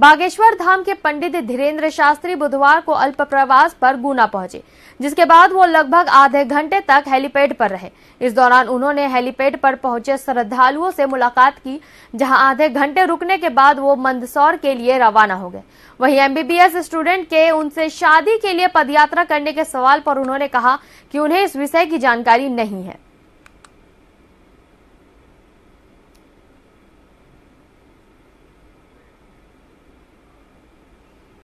बागेश्वर धाम के पंडित धीरेन्द्र शास्त्री बुधवार को अल्प प्रवास पर गुना पहुंचे जिसके बाद वो लगभग आधे घंटे तक हेलीपैड पर रहे इस दौरान उन्होंने हेलीपैड पर पहुंचे श्रद्धालुओं से मुलाकात की जहां आधे घंटे रुकने के बाद वो मंदसौर के लिए रवाना हो गए वहीं एमबीबीएस स्टूडेंट के उनसे शादी के लिए पदयात्रा करने के सवाल पर उन्होंने कहा कि उन्हें इस विषय की जानकारी नहीं है